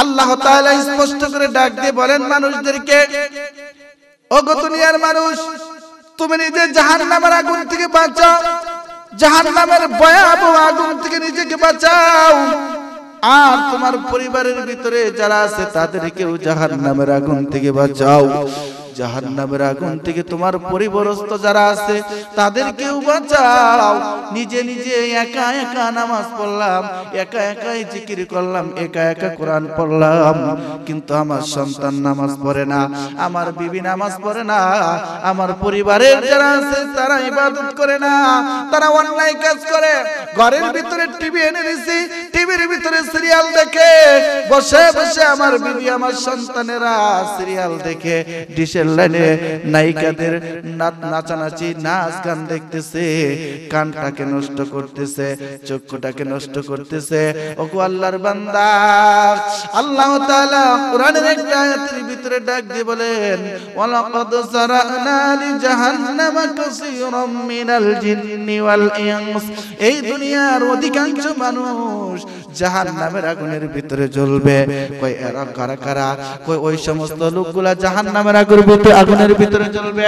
আল্লাহ স্পষ্ট করে ডাক দিয়ে বলেন মানুষদেরকে অগতনিয়ার মানুষ তুমি নিজে জাহান নামের আগুন থেকে বাঁচাও জাহান নামের বয়াব আগুন থেকে নিজেকে বাঁচাও আর তোমার পরিবারের ভিতরে যারা আছে তাদেরকেও জাহান নামের আগুন থেকে বাঁচাও জাহান নামের আগুন থেকে তোমার পরিবরস্ত যারা আছে তাদেরকেও বাঁচাও নিজে নিজে একা একা নামাজ পড়লাম একা একাই জিকির করলাম একা একা কোরআন পড়লাম কিন্তু আমার সন্তান নামাজ পড়ে না আমার বিবি নামাজ পড়ে না আমার পরিবারের যারা আছে তারা ইবাদত করে না তারা অন্যায় কাজ করে ঘরের ভিতরে টিভি এনে দিছি টিভির ভিতরে সিরিয়াল দেখে বসে বসে আমার বিবি আমার সন্তানেরা সিরিয়াল দেখে ডিশে পুলিশের লাইনে নায়িকাদের নাচানাচি নাচ গান দেখতেছে কানটাকে নষ্ট করতেছে চক্ষুটাকে নষ্ট করতেছে ওকু আল্লাহর বান্দা আল্লাহ তাআলা কোরআনের একটা আয়াতের ভিতরে ডাক দিয়ে বলেন ওয়ালাকাদ সারানা লি জাহান্নাম কাসীরাম মিনাল জিন্নি ওয়াল ইনস এই দুনিয়ার অধিকাংশ মানুষ জাহান্নামের আগুনের ভিতরে জ্বলবে কয় এরা কারা কারা কয় ওই সমস্ত লোকগুলা জাহান্নামের আগুনের ভিতরে আগুনের ভিতরে চলবে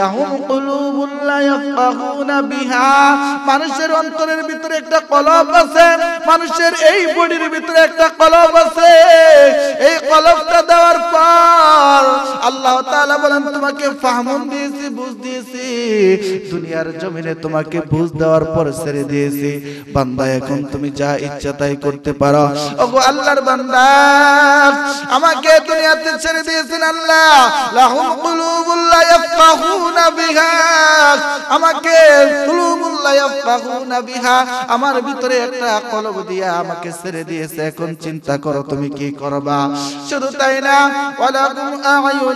লাহুম কুলুবুল লা ইয়াফকাহুনা বিহা মানুষের অন্তরের ভিতরে একটা কলব আছে মানুষের এই বডির ভিতরে একটা কলব আছে এই কলবটা দেওয়ার আল্লাহ তাআলা বলেন তোমাকে ফাহমুন দিয়েছি বুঝ দিয়েছি দুনিয়ার জমিনে তোমাকে বুঝ দেওয়ার পর ছেড়ে দিয়েছি বান্দা এখন তুমি যা ইচ্ছা তাই করতে পারো ওগো আল্লাহর বান্দা আমাকে দুনিয়াতে ছেড়ে দিয়েছেন আল্লাহ লাহুম কুলুবুল লা ইয়াফকাহুনা বিহা আমাকে কুলুবুল লা ইয়াফকাহুনা বিহা আমার ভিতরে একটা কলব দিয়া আমাকে ছেড়ে দিয়েছে এখন চিন্তা করো তুমি কি করবা শুধু তাই না ওয়ালাকুম আয়ুন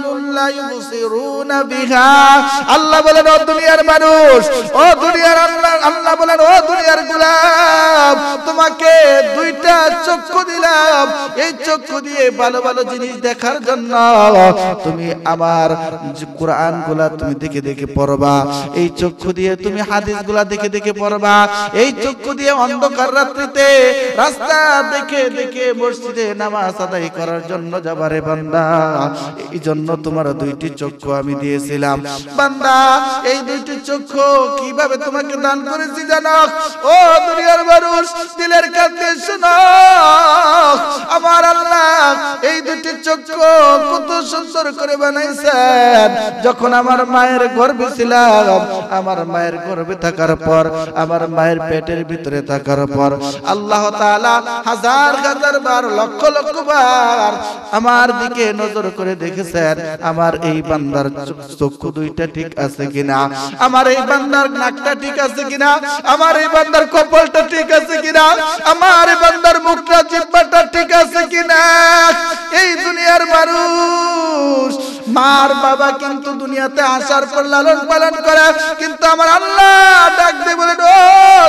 আল্লাহ বলেন ও দুনিয়ার মানুষ ও দুনিয়ার আল্লাহ আল্লাহ বলেন ও দুনিয়ার গোলাম তোমাকে দুইটা চক্ষু দিলাম এই চক্ষু দিয়ে ভালো ভালো জিনিস দেখার জন্য তুমি আমার কোরআন গুলা তুমি দেখে দেখে পড়বা এই চক্ষু দিয়ে তুমি হাদিস গুলা দেখে দেখে পড়বা এই চক্ষু দিয়ে অন্ধকার রাত্রিতে রাস্তা দেখে দেখে মসজিদে নামাজ আদায় করার জন্য যাবারে বান্দা এই জন্য জন্য তোমার দুইটি চক্ষু আমি দিয়েছিলাম বান্দা এই দুইটি চক্ষু কিভাবে তোমাকে দান করেছি জানো ও দুনিয়ার মানুষ দিলের কাছে শোনো আমার আল্লাহ এই দুটি চক্ষু কত সুন্দর করে বানাইছেন যখন আমার মায়ের গর্ভে ছিলাম আমার মায়ের গর্ভে থাকার পর আমার মায়ের পেটের ভিতরে থাকার পর আল্লাহ তাআলা হাজার হাজার বার লক্ষ লক্ষ বার আমার দিকে নজর করে দেখেছেন আমার এই বান্দার চক্ষু দুইটা ঠিক আছে কিনা আমার এই বান্দার নাকটা ঠিক আছে কিনা আমার এই বান্দার কপালটা ঠিক আছে কিনা আমার এই বান্দার মুখটা জিব্বাটা ঠিক আছে কিনা এই দুনিয়ার মানুষ মার বাবা কিন্তু দুনিয়াতে আসার পর লালন পালন করে কিন্তু আমার আল্লাহ ডাক দিয়ে বলেন ও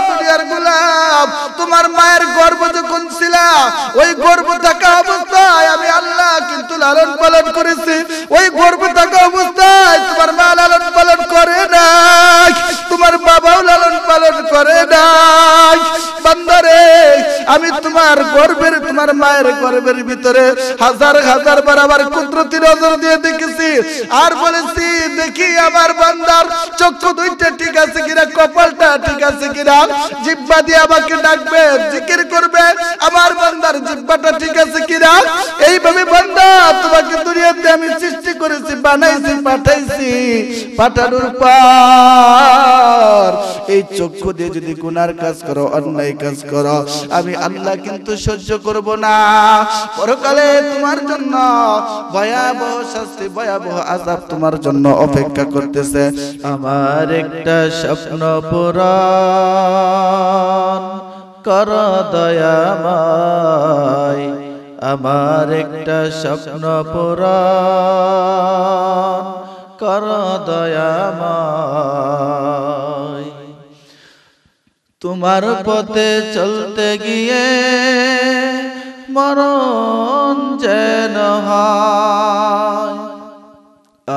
দুনিয়ার গোলাপ তোমার মায়ের গর্ব যখন ছিল ওই গর্ব থাকা অবস্থায় আমি আল্লাহ কিন্তু লালন পালন করেছি ওই গর্ব থাকা অবস্থায় তোমার মা লালন পালন করে না তোমার বাবাও লালন পালন করে না আমি তোমার গর্বের তোমার মায়ের গর্বের ভিতরে হাজার হাজার বার বারাবার কুদরতি নজর দিয়ে দেখেছি আর বলেছি দেখি আমার বান্দার চক্ষু দুইটা ঠিক আছে কিনা কপালটা ঠিক আছে কিনা জিব্বা দিয়ে আমাকে ডাকবে জিকির করবে আমার বান্দার জিব্বাটা ঠিক আছে কিনা এইভাবে বান্দা তোমাকে দুনিয়াতে আমি সৃষ্টি করেছি বানাইছি পাঠাইছি পাঠানোর পর এই চক্ষু দিয়ে যদি গুনার কাজ করো অন্যায় কাজ করো আমি আল্লাহ কিন্তু সহ্য করব না পরকালে তোমার জন্য ভয়াবহ শাস্তি ভয়াবহ আজাব তোমার জন্য অপেক্ষা করতেছে আমার একটা স্বপ্ন পুরাণ কর দয়াময় আমার একটা স্বপ্ন পুরাণ কর দয়াময় তোমার পথে চলতে গিয়ে মরণ যেন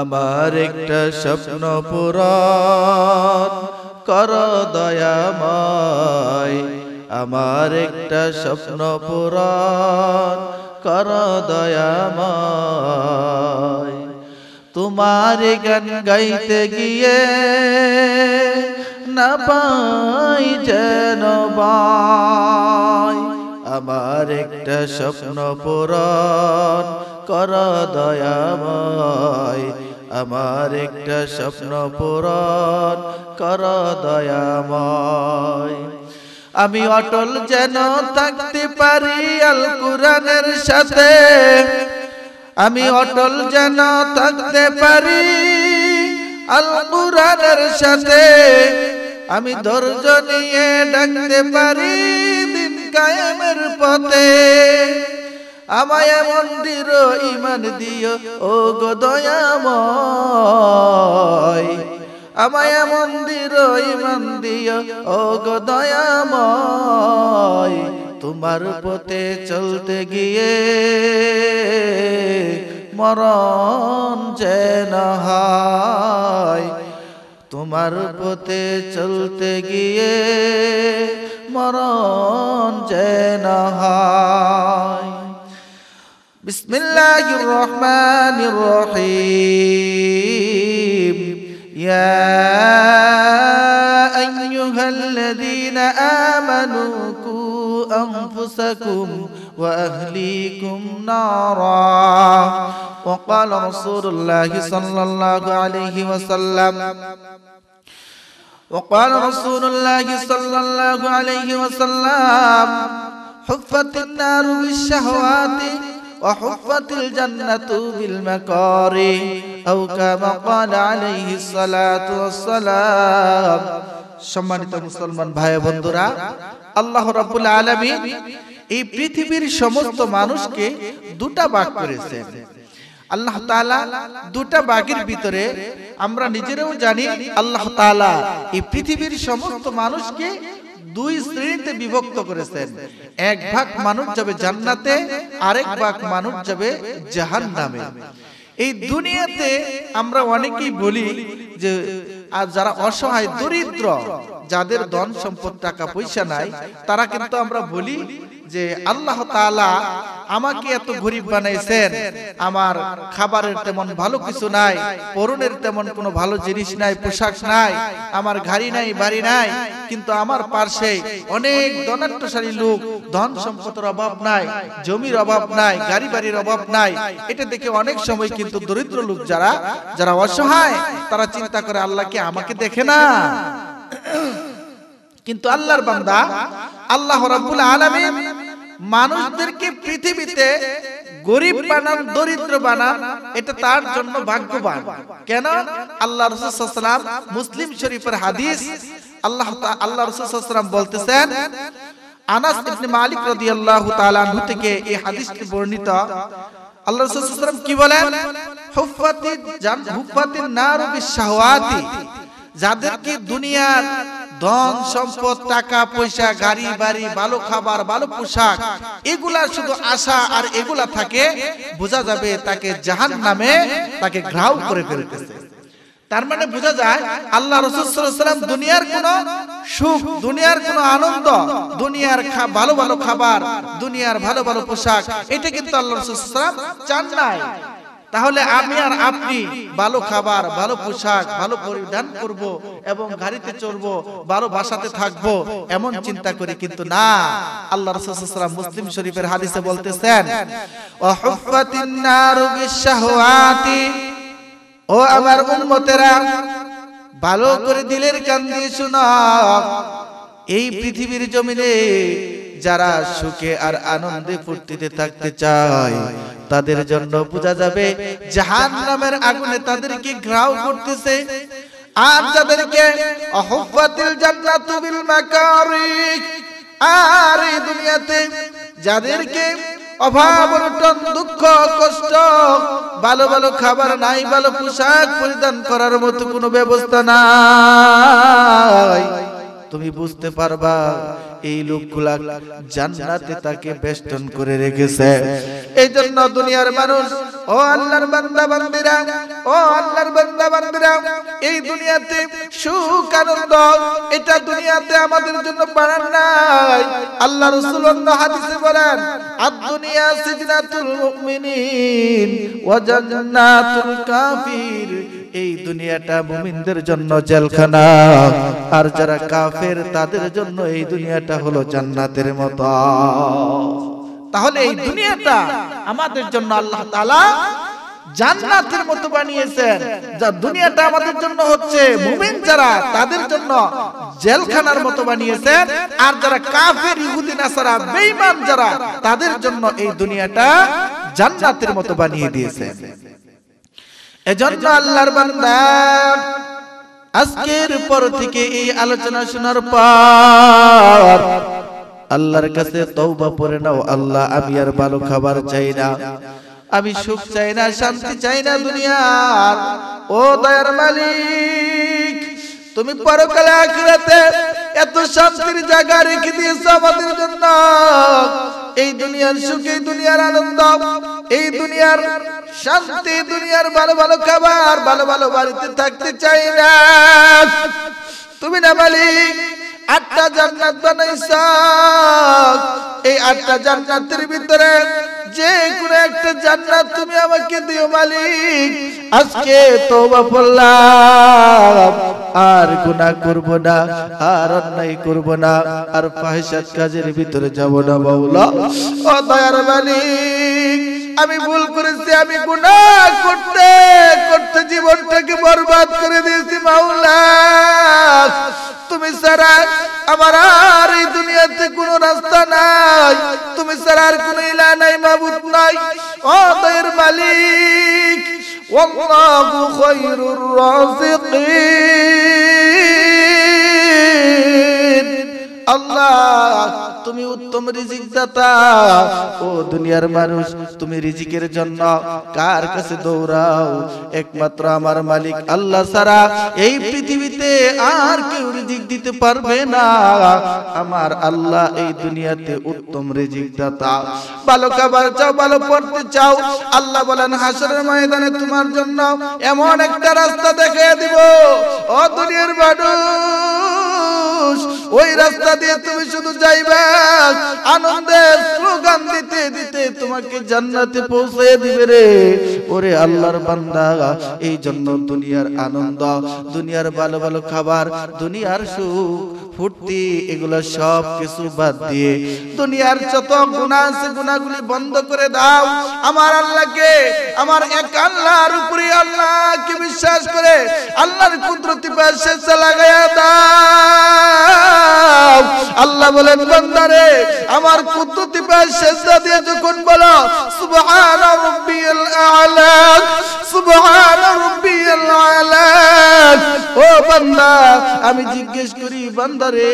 আমার একটা স্বপ্ন পুরন কর দয়াময় আমার একটা স্বপ্ন পুরন কর দয়াময় তোমার গান গাইতে গিয়ে না পাই যেন আমার একটা স্বপ্ন পূরণ কর দয়াময় আমার একটা স্বপ্ন পূরণ কর দয়াময় আমি অটল যেন থাকতে পারি আল কুরানের সাথে আমি অটল যেন থাকতে পারি আল কুরানের সাথে আমি ধৈর্য নিয়ে ডাকতে পারি দিন কায়েমের পথে আমায় মন্দির ইমান দিও ও গদয়াময় আমায় মন্দির ইমান দিও ও গদয়াময় তোমার পথে চলতে গিয়ে মরণ যেন হয় তোমার পথে চলতে গিয়ে মরণ যেন بسم الله الرحمن الرحيم يا أيها الذين آمنوا كو أنفسكم وأهليكم نارا وقال رسول الله صلى الله عليه وسلم وقال رسول الله صلى الله عليه وسلم حفت النار بالشهوات وحفت الجنة بالمكاري أو كما قال عليه الصلاة والسلام সম্মানিত মুসলমান ভাই বন্ধুরা আল্লাহ رب العالمين এই পৃথিবীর সমস্ত মানুষকে দুটা ভাগ করেছেন আল্লাহ তালা দুটা বাঘের ভিতরে আমরা নিজেরাও জানি আল্লাহ তালা এই পৃথিবীর সমস্ত মানুষকে দুই শ্রেণীতে বিভক্ত করেছেন এক ভাগ মানুষ যাবে জান্নাতে আরেক ভাগ মানুষ যাবে জাহান নামে এই দুনিয়াতে আমরা অনেকেই বলি যে আর যারা অসহায় দরিদ্র যাদের ধন সম্পদ টাকা পয়সা নাই তারা কিন্তু আমরা বলি যে আল্লাহ তালা আমাকে এত গরিব বানাইছেন আমার খাবারের তেমন ভালো কিছু নাই পরনের তেমন কোনো ভালো জিনিস নাই পোশাক নাই আমার গাড়ি নাই বাড়ি নাই কিন্তু আমার পার্শ্বে অনেক দনাট্যশালী লোক ধন সম্পদের অভাব নাই জমির অভাব নাই গাড়ি বাড়ির অভাব নাই এটা দেখে অনেক সময় কিন্তু দরিদ্র লোক যারা যারা অসহায় তারা চিন্তা করে আল্লাহকে আমাকে দেখে না কিন্তু আল্লাহর বান্দা আল্লাহ রাব্বুল আলামিন মানুষদেরকে পৃথিবীতে গরিব বানান দরিদ্র বানান এটা তার জন্য ভাগ্যবান কেন আল্লাহ রসুলাম মুসলিম শরীফের হাদিস আল্লাহ আল্লাহ রসুলাম বলতেছেন আনাস ইবনে মালিক রাদিয়াল্লাহু তাআলা আনহু থেকে এই হাদিসটি বর্ণিত আল্লাহ রাসূল সাল্লাল্লাহু আলাইহি কি বলেন হুফাতি জান হুফাতিন নারু বিশাহওয়াতি যাদেরকে দুনিয়ার ধন সম্পদ টাকা পয়সা গাড়ি বাড়ি ভালো খাবার ভালো পোশাক এগুলা শুধু আশা আর এগুলা থাকে বোঝা যাবে তাকে জাহান নামে তাকে ঘ্রাউ করে ফেলতেছে তার মানে বোঝা যায় আল্লাহ রসুলাম দুনিয়ার কোন সুখ দুনিয়ার কোন আনন্দ দুনিয়ার ভালো ভালো খাবার দুনিয়ার ভালো ভালো পোশাক এটা কিন্তু আল্লাহ রসুল চান নাই তাহলে আমি আর আপনি ভালো খাবার ভালো পোশাক ভালো পরিধান করব এবং গাড়িতে চড়বো ভালো ভাষাতে থাকব এমন চিন্তা করি কিন্তু না আল্লাহ রাসূলুল্লাহ মুসলিম শরীফের হাদিসে বলতেছেন ও আমার উন্মতেরা ভালো করে দিলের কান দিয়ে এই পৃথিবীর জমিনে যারা সুখে আর আনন্দে ফুর্তিতে থাকতে চায় তাদের জন্য বোঝা যাবে জাহান নামের আগুনে তাদেরকে ঘ্রাও করতেছে আর যাদেরকে অহব্বাতিল আর এই দুনিয়াতে যাদেরকে অভাব অনটন দুঃখ কষ্ট ভালো ভালো খাবার নাই ভালো পোশাক পরিধান করার মতো কোনো ব্যবস্থা নাই তুমি বুঝতে পারবা এই লোকগুলা জান্নাতে তাকে বেষ্টন করে রেখেছে এই জন্য দুনিয়ার মানুষ ও আল্লাহর বান্দা বান্দিরা ও আল্লাহর বান্দা বান্দিরা এই দুনিয়াতে সুখ আনন্দ এটা দুনিয়াতে আমাদের জন্য বাড়ান নাই আল্লাহ রাসূল অন্য হাদিসে বলেন আদ দুনিয়া সিজনাতুল মুমিনিন ওয়া জান্নাতুল কাফির এই দুনিয়াটা মুমিনদের জন্য জেলখানা আর যারা কাফের তাদের জন্য এই দুনিয়াটা হলো জান্নাতের মতো তাহলে এই দুনিয়াটা আমাদের জন্য আল্লাহ তাআলা জান্নাতের মতো বানিয়েছেন যা দুনিয়াটা আমাদের জন্য হচ্ছে মুমিন যারা তাদের জন্য জেলখানার মতো বানিয়েছেন আর যারা কাফের ইহুদি নাসারা বেঈমান যারা তাদের জন্য এই দুনিয়াটা জান্নাতের মতো বানিয়ে দিয়েছেন এজন্য আল্লাহর বান্দা আজকের পর থেকে এই আলোচনা শোনার পর আল্লাহর কাছে তওবা করে নাও আল্লাহ আমি আর ভালো খাবার চাই না আমি সুখ চাই না শান্তি চাই না দুনিয়ার ও দয়ার মালিক তুমি পরকালে আখিরাতে এত শান্তির জায়গা রেখে দিয়েছো আমাদের জন্য এই দুনিয়ার সুখে দুনিয়ার আনন্দ এই দুনিয়ার শান্তি দুনিয়ার ভালো ভালো খাবার ভালো ভালো বাড়িতে থাকতে চাই না তুমি না বলি আটটা জান্নাত বানাইছ এই আটটা জান্নাতের ভিতরে যে কোনো একটা জান্নাত তুমি আমাকে দিও মালিক আজকে তওবা পড়লাম আর গুনাহ করব না আর অন্যায় করব না আর ফাহিশাত কাজের ভিতরে যাব না মাওলা ও দয়ার মালিক আমি ভুল করেছি আমি গুনাহ করতে করতে জীবনটাকে বরবাদ করে দিয়েছি মাওলা তুমি সারা আমার আর এই দুনিয়াতে কোন রাস্তা নাই তুমি স্যার আর কোন ইলা নাই মাবুদ নাই ও দয়ের মালিক ওয়াল্লাহু খায়রুর রাযিকিন আল্লাহ তুমি উত্তম রিজিক দাতা ও দুনিয়ার মানুষ তুমি রিজিকের জন্য কার কাছে দৌড়াও একমাত্র আমার মালিক আল্লাহ সারা এই পৃথিবীতে আর কেউ রিজিক দিতে পারবে না আমার আল্লাহ এই দুনিয়াতে উত্তম রিজিক দাতা ভালো খাবার চাও ভালো পড়তে চাও আল্লাহ বলেন হাসরের ময়দানে তোমার জন্য এমন একটা রাস্তা দেখিয়ে দিব ও দুনিয়ার মানুষ ওই রাস্তা দিয়ে তুমি শুধু যাইবা আনন্দের স্লোগান দিতে দিতে তোমাকে জান্নাতে পৌঁছে দিবে রে ওরে আল্লাহর বান্দা এই জন্য দুনিয়ার আনন্দ দুনিয়ার ভালো ভালো খাবার দুনিয়ার সুখ ফুর্তি এগুলো সব কিছু বাদ দিয়ে দুনিয়ার যত গুণা আছে গুণাগুলি বন্ধ করে দাও আমার আল্লাহকে আমার এক আল্লাহর উপরে আল্লাহকে বিশ্বাস করে আল্লাহর কুদরতি পাশে লাগাইয়া দাও আল্লাহ বলেন বান্দারে আমার কুদরতি পাশে সেজদা দিয়ে যখন বলো সুবহান রাব্বিয়াল আলা আলাক সুবহান রাব্বিয়াল আলাক ও বান্দা আমি জিজ্ঞেস করি বান্দা রে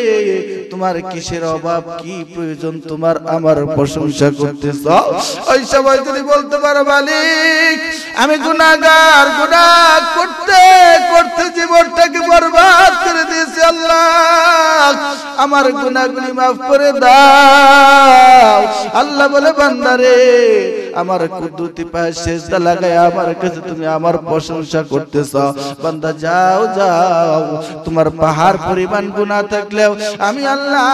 তোমার কিসের অভাব কি প্রয়োজন তোমার আমার প্রশংসা করতেছ ওই সময় তুমি বলতে পারো মালিক আমি গুনাহগার গুনাহ করতে করতে জীবনটাকে বরবাদ করে দিয়েছি আল্লাহ আমার গুনাহগুলি maaf করে দাও আল্লাহ বলে বান্দা রে আমার কুদরতি পায়ে সেজদা লাগায় আমার কাছে তুমি আমার প্রশংসা করতেছ বান্দা যাও যাও তোমার পাহাড় পরিমাণ গুনাহ থাকলেও আমি আল্লাহ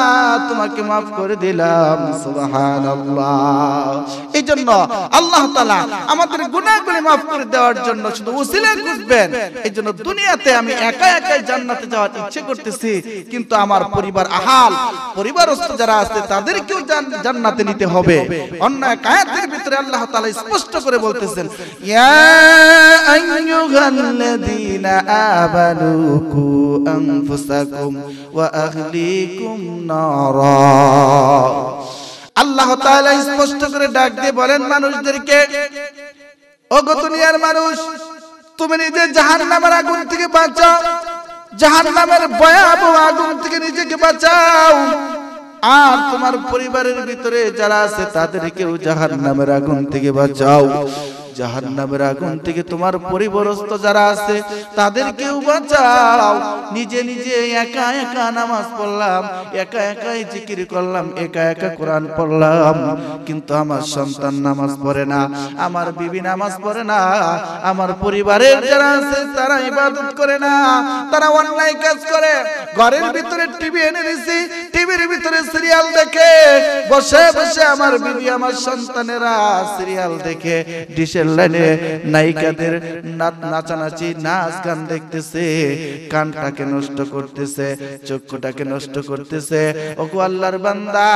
তোমাকে maaf করে দিলাম সুবহানাল্লাহ এই জন্য আল্লাহ তাআলা আমাদের গুনাহগুলি maaf করে দেওয়ার জন্য শুধু উসিলা খুঁজবেন এই জন্য দুনিয়াতে আমি একা একাই জান্নাতে যাওয়ার ইচ্ছে করতেছি কিন্তু আমার পরিবার আহাল পরিবারস্থ যারা আছে তাদেরকেও জান্নাতে নিতে হবে অন্য কায়াতের ক্ষেত্রে আল্লাহ তালা স্পষ্ট করে বলতেছেন আল্লাহ তালা স্পষ্ট করে ডাক দিয়ে বলেন মানুষদেরকে ও গতনিয়ার মানুষ তুমি নিজে জাহান নামের আগুন থেকে বাঁচাও জাহান নামের ভয়াবহ আগুন থেকে নিজেকে বাঁচাও আর তোমার পরিবারের ভিতরে যারা আছে তাদেরকেও জাহান্নামের আগুন থেকে বাঁচাও জাহান নামের আগুন থেকে তোমার পরিবরস্ত যারা আছে তাদেরকেও বাঁচাও নিজে নিজে একা একা নামাজ পড়লাম একা একাই জিকির করলাম একা একা কোরআন পড়লাম কিন্তু আমার সন্তান নামাজ পড়ে না আমার বিবি নামাজ পড়ে না আমার পরিবারের যারা আছে তারা ইবাদত করে না তারা অনলাইন কাজ করে ঘরের ভিতরে টিভি এনে দিছি টিভির ভিতরে সিরিয়াল দেখে বসে বসে আমার বিবি আমার সন্তানেরা সিরিয়াল দেখে ডিশে নায়িকাদের নাচ নাচানাচি নাচ গান দেখতেছে কানটাকে নষ্ট করতেছে চক্ষুটাকে নষ্ট করতেছে আল্লাহর বান্দা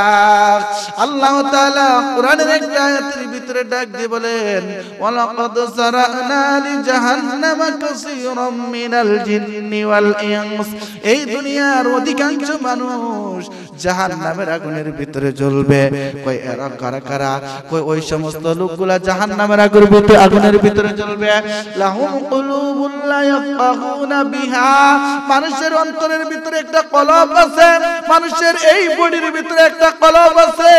আল্লাহ তাআলা কোরআনের একটা আয়াতের ভিতরে ডাক দিয়ে বলেন ওয়ালাকাদ লি কাসীরাম মিনাল জিন্নি ওয়াল ইনস এই দুনিয়ার অধিকাংশ মানুষ জাহান্নামের আগুনের ভিতরে জ্বলবে কই এরা কারা কারা কই ওই সমস্ত লোকগুলা জাহান্নামের আগুন জগতে আগুনের ভিতরে চলবে লাহুম কুলুবুল মানুষের অন্তরের ভিতরে একটা কলব আছে মানুষের এই বডির ভিতরে একটা কলব আছে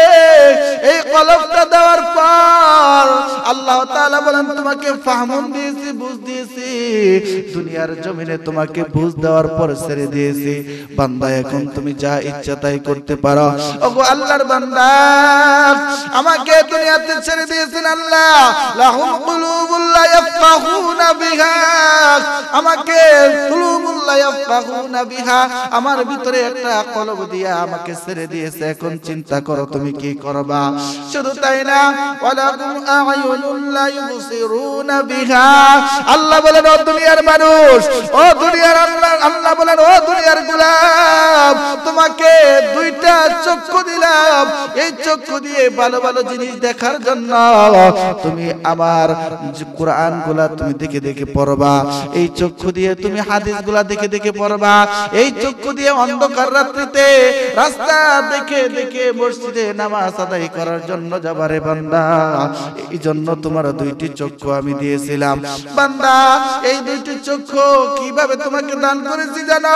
এই কলবটা দেওয়ার পর আল্লাহ বলেন তোমাকে ফাহমন দিয়েছি বুঝ দিয়েছি দুনিয়ার জমিনে তোমাকে বুঝ দেওয়ার পর ছেড়ে দিয়েছি বান্দা এখন তুমি যা ইচ্ছা তাই করতে পারো ওগো আল্লাহর বান্দা আমাকে দুনিয়াতে ছেড়ে দিয়েছেন আল্লাহ লাহুম কুলুবুল্লাহ লা ইয়াফকাহুনা বিহা আমাকে আমার ভিতরে একটা কলব দিয়া আমাকে ছেড়ে দিয়েছে এখন চিন্তা করো তুমি কি করবা শুধু তাই না আল্লাহ বলেন ও দুনিয়ার মানুষ ও দুনিয়ার আল্লাহ আল্লাহ বলেন ও দুনিয়ার গোলাম তোমাকে দুইটা চক্ষু দিলাম এই চক্ষু দিয়ে ভালো ভালো জিনিস দেখার জন্য তুমি আমার কোরআন গুলা তুমি দেখে দেখে পড়বা এই চক্ষু দিয়ে তুমি হাদিস গুলা দেখে দেখে পড়বা এই চক্ষু দিয়ে অন্ধকার রাত্রিতে রাস্তা দেখে দেখে মসজিদে নামাজ আদায় করার জন্য যাবারে বান্দা এই জন্য তোমার দুইটি চক্ষু আমি দিয়েছিলাম বান্দা এই দুইটি চক্ষু কিভাবে তোমাকে দান করেছি জানো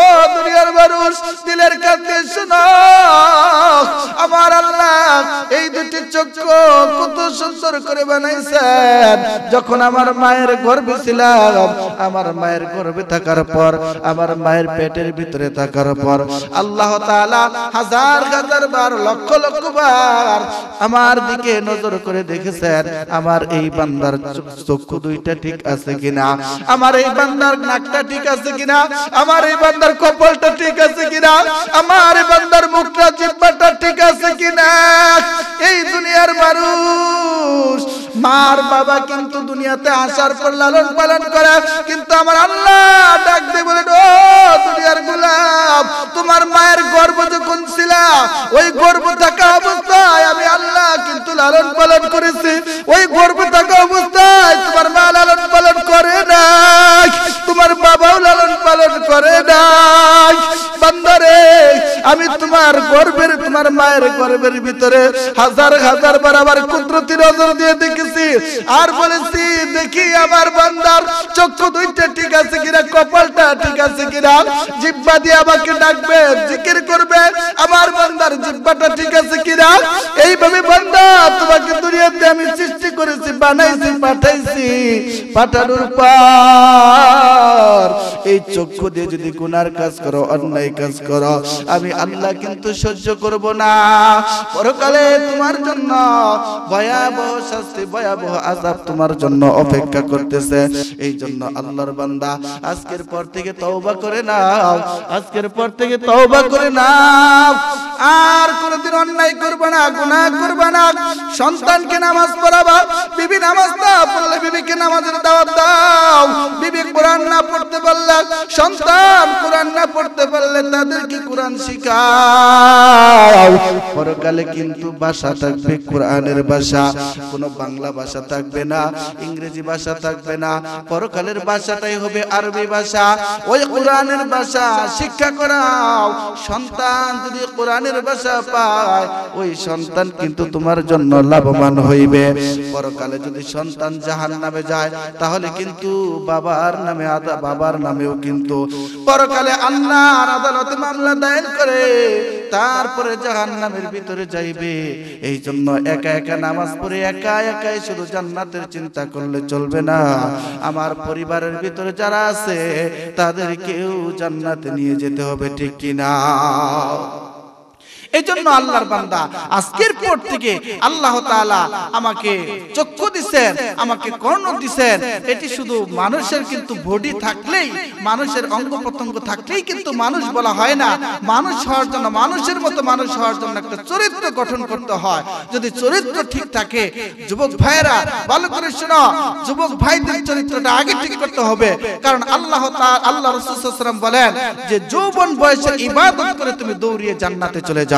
ও দুনিয়ার মানুষ দিলের কাছে শোনো আমার আল্লাহ এই দুটি চক্ষু শ্বশুর করে বানাইছে যখন আমার মায়ের গর্বে ছিলাম আমার মায়ের গর্বে থাকার পর আমার মায়ের পেটের ভিতরে থাকার পর আল্লাহ তাআলা হাজার হাজার বার লক্ষ লক্ষ বার আমার দিকে নজর করে দেখেছেন আমার এই বান্দার চক্ষু দুইটা ঠিক আছে কিনা আমার এই বান্দার নাকটা ঠিক আছে কিনা আমার এই বান্দার কপালটা ঠিক আছে কিনা আমার এই বান্দার মুখটা জিব্বাটা ঠিক আছে কিনা এই দুনিয়ার মানুষ মানুষ মার বাবা কিন্তু দুনিয়াতে আসার পর লালন পালন করে কিন্তু আমার আল্লাহ ডাক দিয়ে বলেন ও দুনিয়ার গোলাপ তোমার মায়ের গর্ব যখন ছিল ওই গর্ব থাকা অবস্থায় আমি আল্লাহ কিন্তু লালন পালন করেছি ওই গর্ব থাকা অবস্থায় তোমার মা লালন পালন করে নাই তোমার বাবাও লালন পালন করে নাই বান্দরে আমি মায়ের গর্বের তোমার মায়ের গর্বের ভিতরে হাজার হাজার বার আবার কুদরতি নজর দিয়ে দেখেছি আর বলেছি দেখি আমার বান্দার চক্ষু দুইটা ঠিক আছে কিনা কপালটা ঠিক আছে কিনা জিব্বা দিয়ে আমাকে ডাকবে জিকির করবে আমার বান্দার জিব্বাটা ঠিক আছে কিনা এইভাবে বান্দা তোমাকে দুনিয়াতে আমি সৃষ্টি করে বানাইছি বানাইছি পাঠাইছি পাঠানোর পর এই চক্ষু দিয়ে যদি গুনার কাজ করো অন্যায় কাজ করো আমি আল্লাহ কিন্তু সহ্য করব না পরকালে তোমার জন্য ভয়াবহ শাস্তি ভয়াবহ আজাব তোমার জন্য অপেক্ষা করতেছে এই জন্য আল্লাহর বান্দা আজকের পর থেকে তওবা করে নাও আজকের পর থেকে তওবা করে নাও আর কোনদিন অন্যায় করবে না গুনাহ করবে না সন্তানকে নামাজ পড়াবা বিবি নামাজ বিবিকে নামাজের দাওয়াত দাও বিবি কোরআন না পড়তে পারলে সন্তান কোরআন না পড়তে পারলে কোরআন শিখাও পরকালে কিন্তু ভাষা থাকবে কোরআনের ভাষা বাংলা ভাষা থাকবে না ইংরেজি ভাষা থাকবে না পরকালের ভাষাটাই হবে আরবি ভাষা ওই কোরআনের ভাষা শিক্ষা করাও সন্তান যদি কোরআনের ভাষা পায় ওই সন্তান কিন্তু তোমার জন্য লাভবান হইবে পরকাল তাহলে যদি সন্তান জাহান নামে যায় তাহলে কিন্তু বাবার নামে আদা বাবার নামেও কিন্তু পরকালে আল্লাহ আদালতে মামলা দায়ের করে তারপরে জাহান নামের ভিতরে যাইবে এই জন্য একা একা নামাজ পড়ে একা একাই শুধু জান্নাতের চিন্তা করলে চলবে না আমার পরিবারের ভিতরে যারা আছে তাদেরকেও জান্নাতে নিয়ে যেতে হবে ঠিক কিনা এজন্য আল্লাহর বান্দা আজকের পর থেকে আল্লাহ তাআলা আমাকে চক্ষু দিবেন আমাকে কর্ণ দিবেন এটি শুধু মানুষের কিন্তু বডি থাকলেই মানুষের অঙ্গ প্রত্যঙ্গ থাকলেই কিন্তু মানুষ বলা হয় না মানুষ হওয়ার জন্য মানুষের মতো মানুষ হওয়ার জন্য একটা চরিত্র গঠন করতে হয় যদি চরিত্র ঠিক থাকে যুবক ভাইয়েরা ভালো করে শোনো যুবক ভাইদের চরিত্রটা আগে ঠিক করতে হবে কারণ আল্লাহ আল্লাহ রসুলাম বলেন যে যৌবন বয়সে ইবাদত করে তুমি দৌড়িয়ে জান্নাতে চলে যাও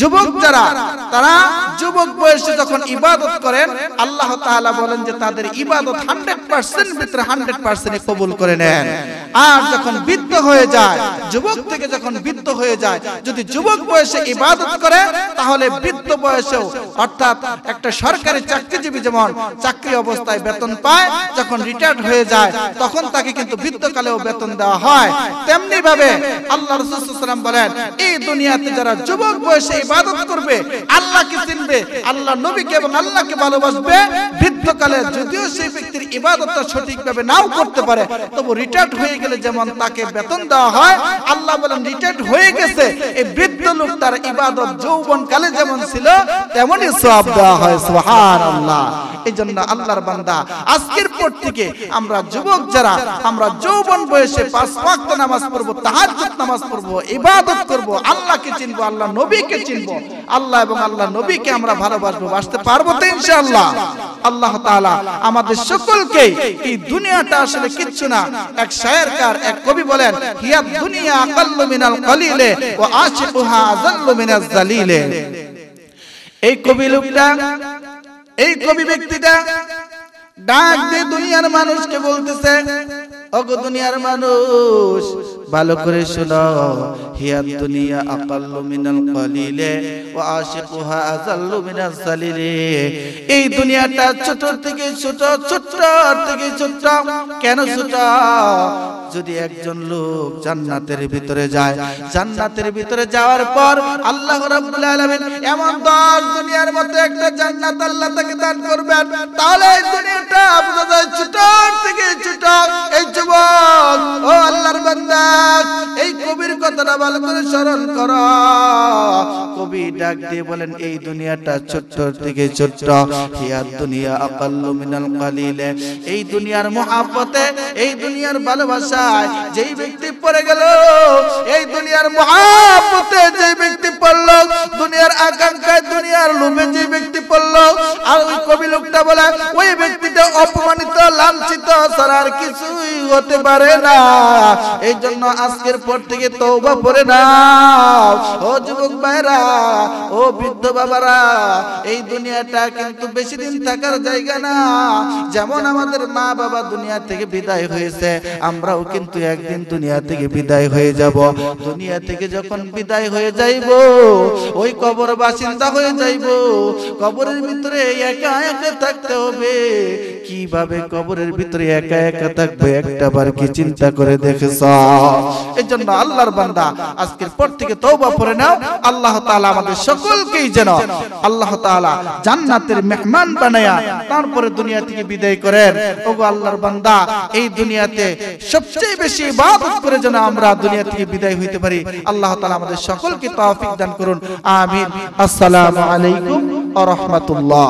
যুবক যারা তারা যুবক বয়সে যখন ইবাদত করেন আল্লাহ তাআলা বলেন যে তাদের ইবাদত 100% ভিতরে 100% কবুল করে নেন আর যখন বৃদ্ধ হয়ে যায় যুবক থেকে যখন বৃদ্ধ হয়ে যায় যদি যুবক বয়সে ইবাদত করে তাহলে বৃদ্ধ বয়সেও অর্থাৎ একটা সরকারি চাকরিজীবী যেমন চাকরি অবস্থায় বেতন পায় যখন রিটায়ার্ড হয়ে যায় তখন তাকে কিন্তু বৃদ্ধকালেও বেতন দেওয়া হয় তেমনি ভাবে আল্লাহ রাসূল সাল্লাল্লাহু আলাইহি ওয়াসাল্লাম বলেন এই দুনিয়াতে যারা যুবক বয়সে ইবাদত করবে আল্লাহকে চিনবে আল্লাহ নবীকে এবং আল্লাহকে ভালোবাসবে বৃদ্ধকালে যদিও সেই ব্যক্তির ইবাদতটা সঠিকভাবে নাও করতে পারে তবু রিটায়ার্ড হয়ে গেলে যেমন তাকে বেতন দেওয়া হয় আল্লাহ বলেন রিটায়ার্ড হয়ে গেছে এই বৃদ্ধ লোক তার ইবাদত যৌবন কালে যেমন ছিল তেমনই সব দেওয়া হয় আল্লাহ এই জন্য আল্লাহর বান্দা আজকের পর থেকে আমরা যুবক যারা আমরা যৌবন বয়সে পাঁচ নামাজ পড়বো তাহাজ নামাজ পড়বো ইবাদত করবো আল্লাহকে চিনবো আল্লাহ নবীকে চিনবো আল্লাহ এবং আল্লাহ নবীকে আমরা ভালোবাসবো বাসতে পারবো তো ইনশাআল্লাহ আল্লাহ তাআলা আমাদের সকলকে এই দুনিয়াটা আসলে কিচ্ছু না এক শায়েরকার এক কবি বলেন হিয়া দুনিয়া আকাল্লু মিনাল কলিলে ও আশিকুহা আজাল্লু মিনাল জালিলে এই কবি লোকটা এই কবি ব্যক্তিটা ডাক দিয়ে দুনিয়ার মানুষকে বলতেছে ওগো দুনিয়ার মানুষ ভালো করে শোনো হিয়া দুনিয়া আকাল্লু মিনাল কলিলে ওয়া আশিকুহা আজাল্লু মিনাল সালিলে এই দুনিয়াটা ছোট থেকে ছোট ছোট থেকে ছোট কেন ছোট যদি একজন লোক জান্নাতের ভিতরে যায় জান্নাতের ভিতরে যাওয়ার পর আল্লাহ রাব্বুল আলামিন এমন দশ দুনিয়ার মধ্যে একটা জান্নাত আল্লাহ তাকে দান করবেন তাহলে এই দুনিয়াটা আপনাদের ছোট কবির কথাটা ভালো করে স্মরণ কর কবি ডাক দিয়ে বলেন এই দুনিয়াটা ছোট্ট থেকে ছোট্ট হিয়ার দুনিয়া আকাল্লু মিনাল কালিলে এই দুনিয়ার মহাব্বতে এই দুনিয়ার ভালোবাসায় যেই ব্যক্তি পড়ে গেল এই দুনিয়ার মহাব্বতে যেই ব্যক্তি পড়ল দুনিয়ার আকাঙ্ক্ষায় দুনিয়ার লোভে যে ব্যক্তি পড়ল আর ওই কবি লোকটা বলে ওই ব্যক্তিটা অপমানিত লাঞ্ছিত সারার কিছুই হতে পারে না এই জন্য আজকের পর থেকে থেকে তৌবা পড়ে নাও ও যুবক ভাইরা ও বৃদ্ধ বাবারা এই দুনিয়াটা কিন্তু বেশি দিন থাকার জায়গা না যেমন আমাদের মা বাবা দুনিয়া থেকে বিদায় হয়েছে আমরাও কিন্তু একদিন দুনিয়া থেকে বিদায় হয়ে যাব দুনিয়া থেকে যখন বিদায় হয়ে যাইব ওই কবর বাসিন্দা হয়ে যাইব কবরের ভিতরে একা একা থাকতে হবে কিভাবে কবরের ভিতরে একা একা থাকবে একটা বার কি চিন্তা করে দেখেছ এই জন্য আল্লাহর বান্দা আজকের পর থেকে তওবা পড়ে নাও আল্লাহ তাআলা আমাদের সকলকেই যেন আল্লাহ তাআলা জান্নাতের মেহমান বানায়া তারপরে দুনিয়া থেকে বিদায় করেন ওগো আল্লাহর বান্দা এই দুনিয়াতে সবচেয়ে বেশি ইবাদত করে যেন আমরা দুনিয়া থেকে বিদায় হইতে পারি আল্লাহ তাআলা আমাদের সকলকে তৌফিক দান করুন আমিন আসসালামু আলাইকুম ওয়া রাহমাতুল্লাহ